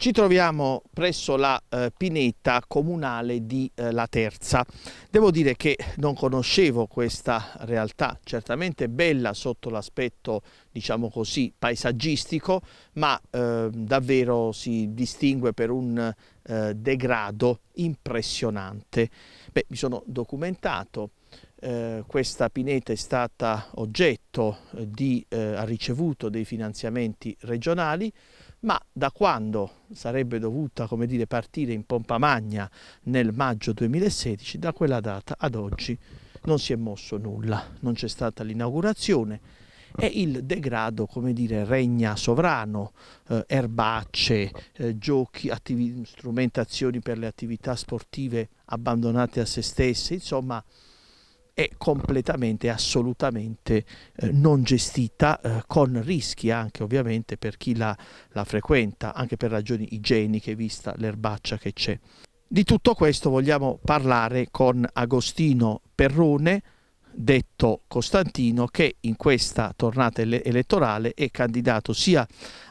Ci troviamo presso la eh, pineta comunale di eh, La Terza. Devo dire che non conoscevo questa realtà, certamente bella sotto l'aspetto, diciamo così, paesaggistico, ma eh, davvero si distingue per un eh, degrado impressionante. Beh, mi sono documentato, eh, questa pineta è stata oggetto eh, di, eh, ha ricevuto dei finanziamenti regionali, ma da quando sarebbe dovuta come dire, partire in pompa magna nel maggio 2016, da quella data ad oggi non si è mosso nulla, non c'è stata l'inaugurazione e il degrado come dire, regna sovrano, eh, erbacce, eh, giochi, strumentazioni per le attività sportive abbandonate a se stesse, insomma è completamente, assolutamente eh, non gestita, eh, con rischi anche ovviamente per chi la, la frequenta, anche per ragioni igieniche, vista l'erbaccia che c'è. Di tutto questo vogliamo parlare con Agostino Perrone, detto Costantino che in questa tornata elettorale è candidato sia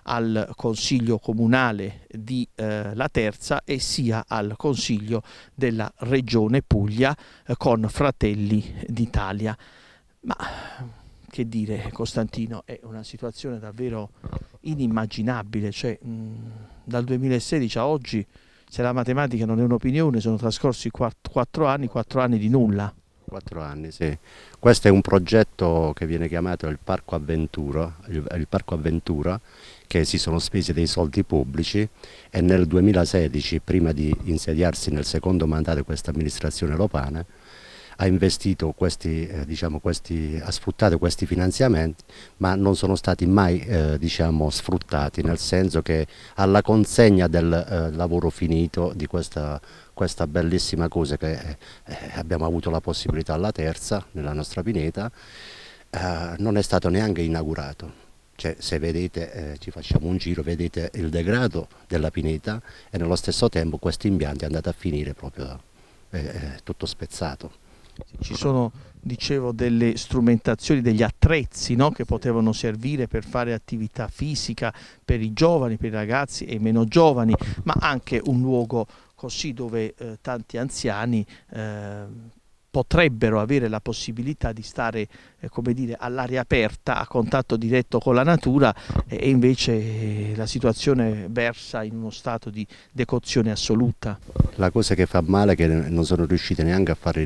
al Consiglio Comunale di eh, La Terza e sia al Consiglio della Regione Puglia eh, con Fratelli d'Italia. Ma che dire Costantino, è una situazione davvero inimmaginabile, cioè, mh, dal 2016 a oggi se la matematica non è un'opinione sono trascorsi quattro anni, quattro anni di nulla. Quattro anni, sì. Questo è un progetto che viene chiamato il Parco Avventura, il, il Parco Avventura che si sono spesi dei soldi pubblici e nel 2016, prima di insediarsi nel secondo mandato di questa amministrazione lopana, ha investito questi, eh, diciamo, questi, ha sfruttato questi finanziamenti ma non sono stati mai eh, diciamo, sfruttati nel senso che alla consegna del eh, lavoro finito di questa, questa bellissima cosa che eh, eh, abbiamo avuto la possibilità alla terza nella nostra pineta eh, non è stato neanche inaugurato. Cioè, se vedete, eh, ci facciamo un giro, vedete il degrado della pineta e nello stesso tempo questo impianto è andato a finire proprio eh, tutto spezzato ci sono dicevo delle strumentazioni, degli attrezzi no? che potevano servire per fare attività fisica per i giovani, per i ragazzi e i meno giovani, ma anche un luogo così dove eh, tanti anziani eh, potrebbero avere la possibilità di stare eh, all'aria aperta, a contatto diretto con la natura eh, e invece eh, la situazione versa in uno stato di decozione assoluta. La cosa che fa male è che non sono riuscite neanche a fare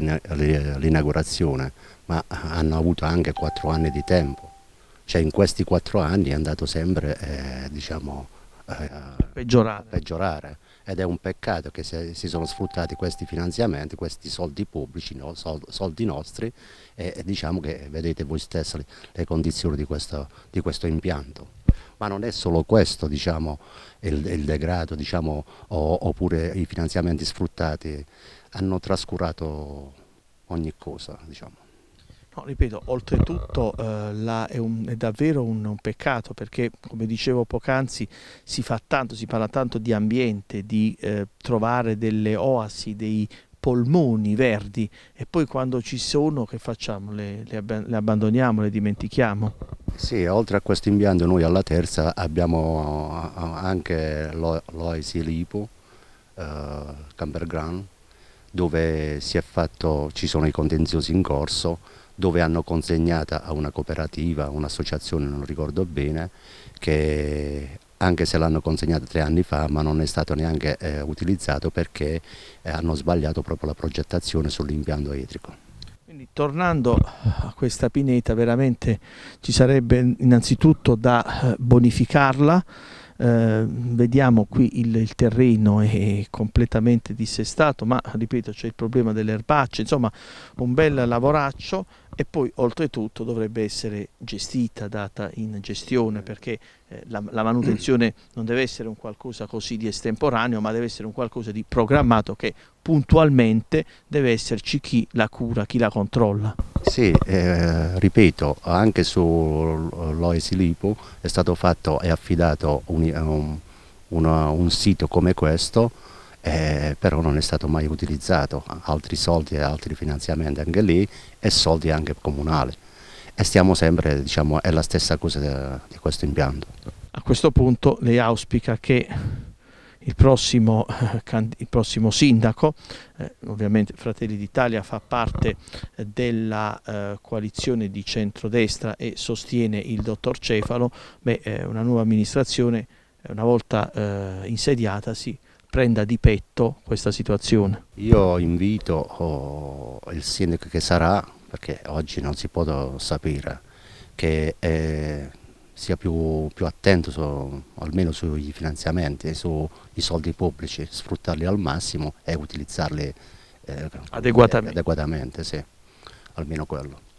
l'inaugurazione, ma hanno avuto anche quattro anni di tempo. Cioè in questi quattro anni è andato sempre eh, diciamo, a peggiorare. peggiorare. Ed è un peccato che si, sono sfruttati questi finanziamenti, questi soldi pubblici, no? soldi nostri, e, diciamo che vedete voi stessi le, condizioni di questo, di questo impianto ma non è solo questo diciamo, il, il, degrado diciamo, o, oppure i finanziamenti sfruttati, hanno trascurato ogni cosa. Diciamo. No, ripeto, oltretutto eh, là è, un, è davvero un, un, peccato perché, come dicevo poc'anzi, si fa tanto, si parla tanto di ambiente, di eh, trovare delle oasi, dei polmoni verdi e poi quando ci sono che facciamo? Le, le, ab le abbandoniamo, le dimentichiamo? Sì, oltre a questo impianto noi alla terza abbiamo anche l'Oasi Lipo, eh, Campergran, dove si è fatto, ci sono i contenziosi in corso dove hanno consegnata a una cooperativa, un'associazione, non ricordo bene, che anche se l'hanno consegnata tre anni fa ma non è stato neanche eh, utilizzato perché eh, hanno sbagliato proprio la progettazione sull'impianto idrico. Quindi tornando a questa pineta veramente ci sarebbe innanzitutto da eh, bonificarla, eh, vediamo qui il, il, terreno è completamente dissestato ma ripeto c'è il problema delle erbacce, insomma un bel lavoraccio e poi oltretutto dovrebbe essere gestita, data in gestione, perché eh, la, la, manutenzione non deve essere un qualcosa così di estemporaneo, ma deve essere un qualcosa di programmato che puntualmente deve esserci chi la cura, chi la controlla. Sì, eh, ripeto, anche sull'OES Lipo è stato fatto e affidato un, un, un, un sito come questo eh, però non è stato mai utilizzato, altri soldi e altri finanziamenti anche lì e soldi anche comunali. E stiamo sempre, diciamo, è la stessa cosa di questo impianto. A questo punto lei auspica che il prossimo, eh, il prossimo, sindaco, eh, ovviamente Fratelli d'Italia fa parte eh, della eh, coalizione di centrodestra e sostiene il dottor Cefalo, beh, eh, una nuova amministrazione una volta insediata si prenda di petto questa situazione. Io invito oh, il sindaco che sarà, perché oggi non si può sapere, che eh, sia più, più attento su, almeno sui finanziamenti, sui soldi pubblici, sfruttarli al massimo e utilizzarli eh, adeguatamente. adeguatamente sì. Almeno quello.